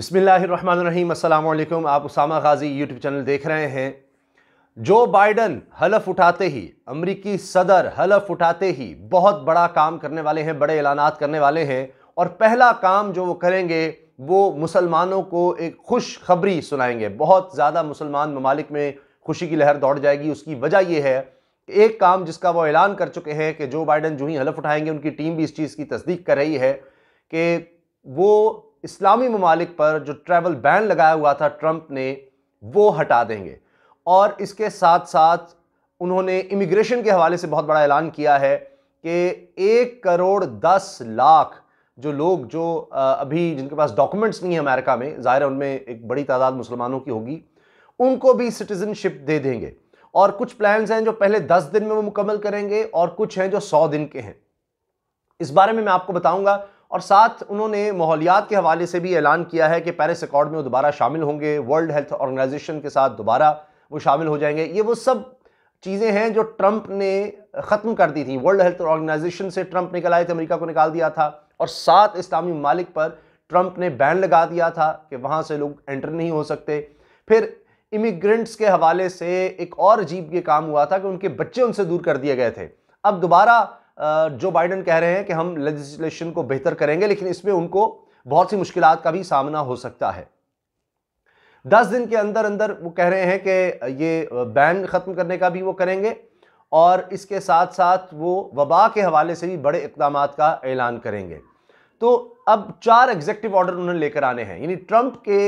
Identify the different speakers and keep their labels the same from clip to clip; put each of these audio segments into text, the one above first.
Speaker 1: बसमीम अल्लाम आप उसामा गाजी यूट्यूब चैनल देख रहे हैं जो बाइडन हलफ उठाते ही अमरीकी सदर हलफ उठाते ही बहुत बड़ा काम करने वाले हैं बड़े ऐलानात करने वाले हैं और पहला काम जो वो करेंगे वो मुसलमानों को एक खुश खबरी सुनाएंगे बहुत ज़्यादा मुसलमान ममालिक में खुशी की लहर दौड़ जाएगी उसकी वजह यह है एक काम जिसका वो ऐलान कर चुके हैं कि जो बाइडन जो ही हलफ उठाएंगे उनकी टीम भी इस चीज़ की तस्दीक कर रही है कि वो इस्लामी ममालिक पर जो ट्रैवल बैन लगाया हुआ था ट्रंप ने वो हटा देंगे और इसके साथ साथ उन्होंने इमिग्रेशन के हवाले से बहुत बड़ा ऐलान किया है कि एक करोड़ दस लाख जो लोग जो अभी जिनके पास डॉक्यूमेंट्स नहीं है अमेरिका में ज़ाहिर है उनमें एक बड़ी तादाद मुसलमानों की होगी उनको भी सिटीज़नशिप दे देंगे और कुछ प्लान्स हैं जो पहले दस दिन में वो मुकम्मल करेंगे और कुछ हैं जो सौ दिन के हैं इस बारे में मैं आपको बताऊंगा और साथ उन्होंने माहौलियात के हवाले से भी ऐलान किया है कि पैरिस अकॉर्ड में वो दोबारा शामिल होंगे वर्ल्ड हेल्थ ऑर्गेनाइजेशन के साथ दोबारा वो शामिल हो जाएंगे ये वो सब चीज़ें हैं जो ट्रंप ने ख़त्म कर दी थी वर्ल्ड हेल्थ ऑर्गेनाइजेशन से ट्रंप निकल आए थे अमरीका को निकाल दिया था और सात इस्लामी ममालिक पर ट्रंप ने बैन लगा दिया था कि वहाँ से लोग एंटर नहीं हो सकते फिर इमिग्रेंट्स के हवाले से एक और अजीब ये काम हुआ था कि उनके बच्चे उनसे दूर कर दिए गए थे अब दोबारा जो बाइडन कह रहे हैं कि हम लेजिस्लेशन को बेहतर करेंगे लेकिन इसमें उनको बहुत सी मुश्किल का भी सामना हो सकता है दस दिन के अंदर अंदर वो कह रहे हैं कि ये बैन ख़त्म करने का भी वो करेंगे और इसके साथ साथ वो वबा के हवाले से भी बड़े इकदाम का ऐलान करेंगे तो अब चार एग्जेक्टिव ऑर्डर उन्होंने लेकर आने हैं यानी ट्रंप के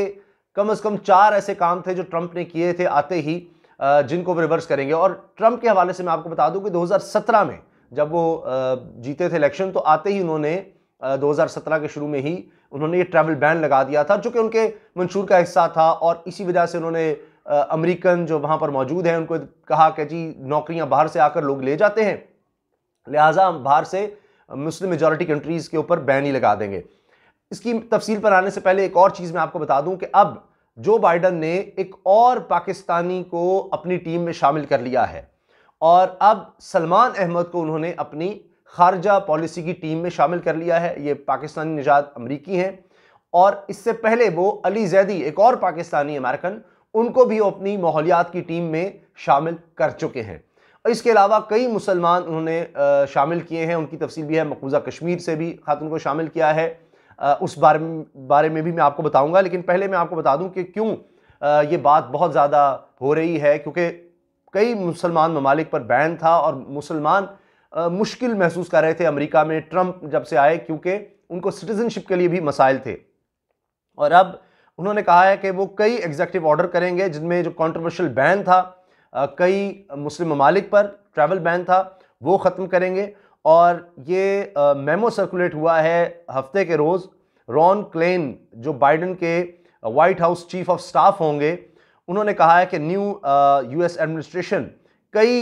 Speaker 1: कम अज़ कम चार ऐसे काम थे जो ट्रंप ने किए थे आते ही जिनको रिवर्स करेंगे और ट्रंप के हवाले से मैं आपको बता दूं कि 2017 में जब वो जीते थे इलेक्शन तो आते ही उन्होंने 2017 के शुरू में ही उन्होंने ये ट्रैवल बैन लगा दिया था जो कि उनके मंशूर का हिस्सा था और इसी वजह से उन्होंने अमेरिकन जो वहाँ पर मौजूद हैं उनको कहा कि जी नौकरियाँ बाहर से आकर लोग ले जाते हैं लिहाजा हम बाहर से मुस्लिम मेजॉरिटी कंट्रीज़ के ऊपर बैन ही लगा देंगे इसकी तफसील पर आने से पहले एक और चीज़ मैं आपको बता दूँ कि अब जो बाइडन ने एक और पाकिस्तानी को अपनी टीम में शामिल कर लिया है और अब सलमान अहमद को उन्होंने अपनी खारजा पॉलिसी की टीम में शामिल कर लिया है ये पाकिस्तानी निजात अमरीकी हैं और इससे पहले वो अली जैदी एक और पाकिस्तानी अमेरिकन उनको भी अपनी माहौलियात की टीम में शामिल कर चुके हैं और इसके अलावा कई मुसलमान उन्होंने शामिल किए हैं उनकी तफसील भी है मकबूजा कश्मीर से भी खातून को शामिल किया है उस बारे में बारे में भी मैं आपको बताऊंगा लेकिन पहले मैं आपको बता दूं कि क्यों ये बात बहुत ज़्यादा हो रही है क्योंकि कई मुसलमान ममालिक पर बैन था और मुसलमान मुश्किल महसूस कर रहे थे अमेरिका में ट्रंप जब से आए क्योंकि उनको सिटीजनशिप के लिए भी मसाइल थे और अब उन्होंने कहा है कि वो कई एग्जेक्टिव ऑर्डर करेंगे जिनमें जो कॉन्ट्रोवर्शियल बैन था कई मुस्लिम ममालिक पर ट्रैवल बैन था वो ख़त्म करेंगे और ये मेमो सर्कुलेट हुआ है हफ्ते के रोज़ रॉन क्लेन जो बाइडन के White House chief of staff होंगे उन्होंने कहा है कि न्यू यूएस एडमिनिस्ट्रेशन कई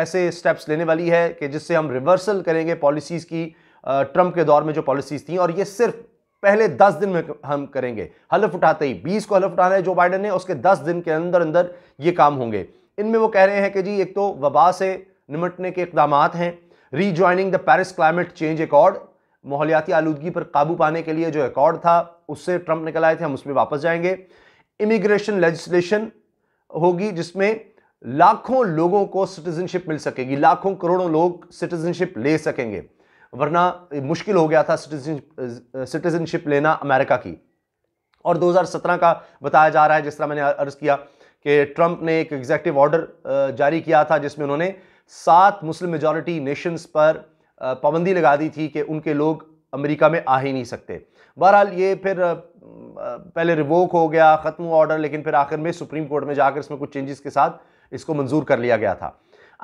Speaker 1: ऐसे स्टेप्स लेने वाली है कि जिससे हम रिवर्सल करेंगे पॉलिसीज़ की ट्रंप के दौर में जो पॉलिसीज़ थी और ये सिर्फ पहले दस दिन में हम करेंगे हलफ उठाते ही बीस को हलफ उठाना है जो बाइडन ने उसके दस दिन के अंदर अंदर ये काम होंगे इनमें वो कह रहे हैं कि जी एक तो वबा से निमटने के इकदाम हैं rejoining the Paris climate change accord माहौलियाती आलूदगी पर काबू पाने के लिए जो एकॉर्ड था उससे ट्रंप निकल आए थे हम उसमें वापस जाएंगे इमिग्रेशन लेजिस्लेशन होगी जिसमें लाखों लोगों को सिटीजनशिप मिल सकेगी लाखों करोड़ों लोग सिटीजनशिप ले सकेंगे वरना मुश्किल हो गया था सिटीजनशिप लेना अमेरिका की और 2017 का बताया जा रहा है जिस तरह मैंने अर्ज किया कि ट्रंप ने एक एग्जैक्टिव ऑर्डर जारी किया था जिसमें उन्होंने सात मुस्लिम मेजॉरिटी नेशंस पर पाबंदी लगा दी थी कि उनके लोग अमेरिका में आ ही नहीं सकते बहरहाल ये फिर पहले रिवोक हो गया ख़त्म हुआ ऑर्डर लेकिन फिर आखिर में सुप्रीम कोर्ट में जाकर इसमें कुछ चेंजेस के साथ इसको मंजूर कर लिया गया था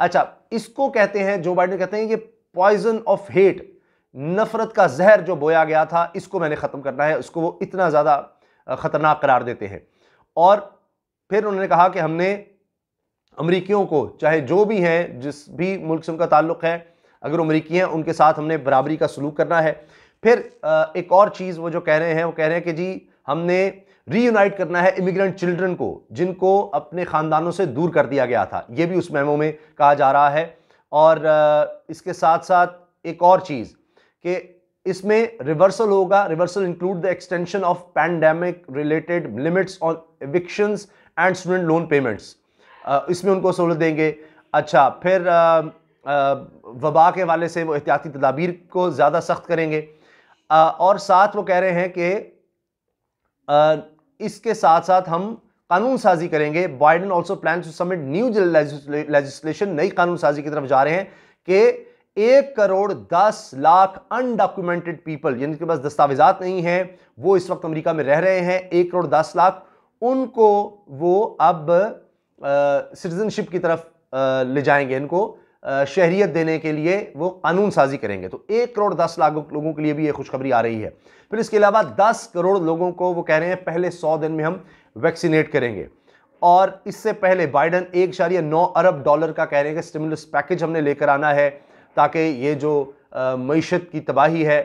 Speaker 1: अच्छा इसको कहते हैं जो बाइडन कहते हैं ये पॉइजन ऑफ हेट नफरत का जहर जो बोया गया था इसको मैंने ख़त्म करना है उसको वो इतना ज़्यादा ख़तरनाक करार देते हैं और फिर उन्होंने कहा कि हमने अमरीकियों को चाहे जो भी हैं जिस भी मुल्क से उनका ताल्लुक़ है अगर अमरीकी हैं उनके साथ हमने बराबरी का सलूक करना है फिर एक और चीज़ वो जो कह रहे हैं वो कह रहे हैं कि जी हमने रीयूनाइट करना है इमिग्रेंट चिल्ड्रन को जिनको अपने ख़ानदानों से दूर कर दिया गया था ये भी उस मेमो में कहा जा रहा है और इसके साथ साथ एक और चीज़ कि इसमें रिवर्सल होगा reversal include the extension of pandemic related limits on eviction and student loan payments इसमें उनको सहूलत देंगे अच्छा फिर वबा के वाले से वो एहतियाती तदाबीर को ज़्यादा सख्त करेंगे और साथ वो कह रहे हैं कि इसके साथ साथ हम कानून साजी करेंगे Biden also plan to submit new legislation नई कानून साजी की तरफ जा रहे हैं कि एक करोड़ दस लाख अनडॉक्यूमेंटेड पीपल जिनके पास दस्तावेजात नहीं हैं वो इस वक्त अमेरिका में रह रहे हैं एक करोड़ दस लाख उनको वो अब सिटीजनशिप की तरफ आ, ले जाएंगे इनको शहरीत देने के लिए वो कानून साजी करेंगे तो एक करोड़ दस लाख लोगों के लिए भी ये खुशखबरी आ रही है फिर इसके अलावा दस करोड़ लोगों को वो कह रहे हैं पहले सौ दिन में हम वैक्सीनेट करेंगे और इससे पहले बाइडन एक शारिया नौ अरब डॉलर का कह रहे हैं कि स्टिमुलस पैकेज हमने लेकर आना है ताकि ये जो मीशत की तबाही है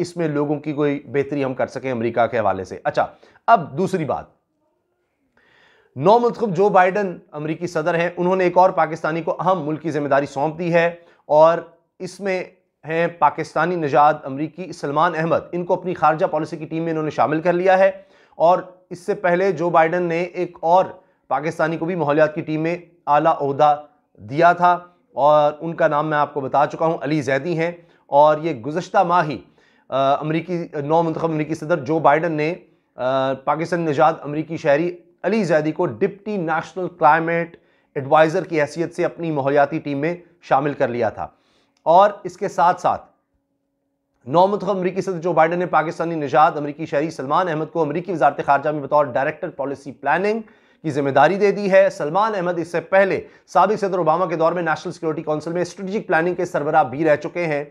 Speaker 1: इसमें लोगों की कोई बेहतरी हम कर सकें अमरीका के हवाले से अच्छा अब दूसरी बात नौ मुंतब जो बाइडन अमरीकी सदर हैं उन्होंने एक और पाकिस्तानी को अहम मुल्क की जिम्मेदारी सौंप दी है और इसमें हैं पाकिस्तानी नजाद अमरीकी सलमान अहमद इनको अपनी खारजा पॉलिसी की टीम में इन्होंने शामिल कर लिया है और इससे पहले जो बाइडन ने एक और पाकिस्तानी को भी माहौलियात की टीम में आला अहदा दिया था और उनका नाम मैं आपको बता चुका हूँ अली जैदी हैं और ये गुज्त माह ही अमरीकी नौ मंतखब अमरीकी सदर जो बाइडन ने पाकिस्तान नजाद अमरीकी शहरी अली जैदी को डिप्टी नेशनल क्लाइमेट एडवाइज़र की हैसियत से अपनी माहौलियाती टीम में शामिल कर लिया था और इसके साथ साथ नौ मुतख अमरीकी सदर जो बाइडन ने पाकिस्तानी निजात अमरीकी शहरी सलमान अहमद को अमरीकी वजारत खारजा में बतौर डायरेक्टर पॉलिसी प्लानिंग की जिम्मेदारी दे दी है सलमान अहमद इससे पहले सबक सदर ओबामा के दौर में नेशनल सिक्योरिटी काउंसिल में स्ट्रेटिक प्लानिंग के सरबराह भी रह चुके हैं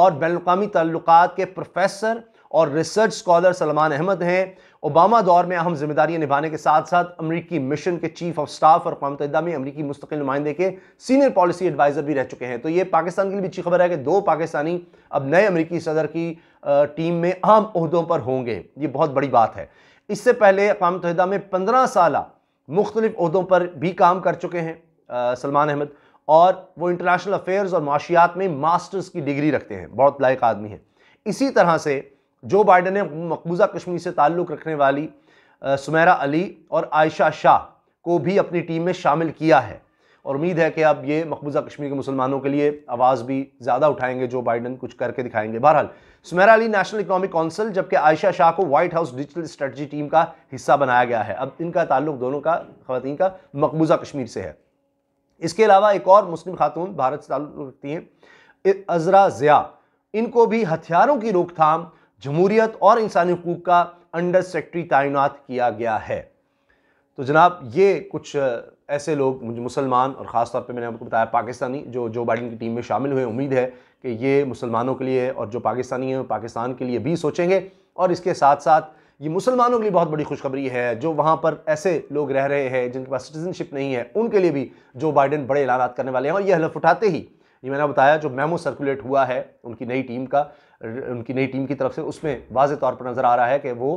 Speaker 1: और बैन अवी के प्रोफेसर और रिसर्च स्कॉलर सलमान अहमद हैं ओबामा दौर में अहम जिम्मेदारियां निभाने के साथ साथ अमरीकी मिशन के चीफ ऑफ स्टाफ और अकवा मुतदा में अमरीकी मुस्तकिल नुमाइंदे के सीनियर पॉलिसी एडवाइजर भी रह चुके हैं तो ये पाकिस्तान के लिए भी अच्छी खबर है कि दो पाकिस्तानी अब नए अमरीकी सदर की टीम में अहम अहदों पर होंगे ये बहुत बड़ी बात है इससे पहले अकवा मुतहदा में पंद्रह साल मुख्तलिफों पर भी काम कर चुके हैं सलमान अहमद और वो इंटरनेशनल अफेयर्स और माशियात में मास्टर्स की डिग्री रखते हैं बहुत लायक आदमी है इसी तरह से जो बाइडन ने मकबूजा कश्मीर से ताल्लुक़ रखने वाली सुमेरा अली और आयशा शाह को भी अपनी टीम में शामिल किया है और उम्मीद है कि अब ये मकबूजा कश्मीर के मुसलमानों के लिए आवाज़ भी ज़्यादा उठाएंगे जो बाइडन कुछ करके दिखाएंगे बहरहाल Sumera Ali National Economic Council जबकि आयशा शाह को White House digital strategy team का हिस्सा बनाया गया है अब इनका ताल्लुक दोनों का खातन का मकबूजा कश्मीर से है इसके अलावा एक और मुस्लिम खातून भारत से ताल्लुक़ रखती हैं अजरा ज़िया इनको भी हथियारों की रोकथाम जमहूरियत और इंसानी हकूक़ का अंडर सेक्रेटरी तैनात किया गया है तो जनाब ये कुछ ऐसे लोग मुसलमान और ख़ास तौर पे मैंने आपको बताया पाकिस्तानी जो जो बाइडन की टीम में शामिल हुए उम्मीद है कि ये मुसलमानों के लिए और जो पाकिस्तानी हैं पाकिस्तान के लिए भी सोचेंगे और इसके साथ साथ ये मुसलमानों के लिए बहुत बड़ी खुशखबरी है जो वहाँ पर ऐसे लोग रह रहे हैं जिनके पास सिटीजनशिप नहीं है उनके लिए भी जो बाइडन बड़े ऐलान करने वाले हैं और ये हलफ उठाते ही ये मैंने बताया जो मेमो सर्कुलेट हुआ है उनकी नई टीम का उनकी नई टीम की तरफ से उसमें वाज तौर पर नज़र आ रहा है कि वो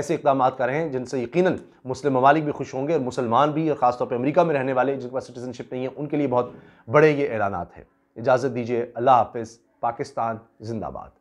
Speaker 1: ऐसे इकदाम करें जिनसे यकीन मुस्लिम ममालिक भी खुश होंगे और मुसलमान भी और ख़ासतौर पर अमरीका में रहने वाले जिनके पास सिटीज़नशिप नहीं है उनके लिए बहुत बड़े ये ऐलान हैं इजाज़त दीजिए अल्लाह हाफ़ पाकिस्तान जिंदाबाद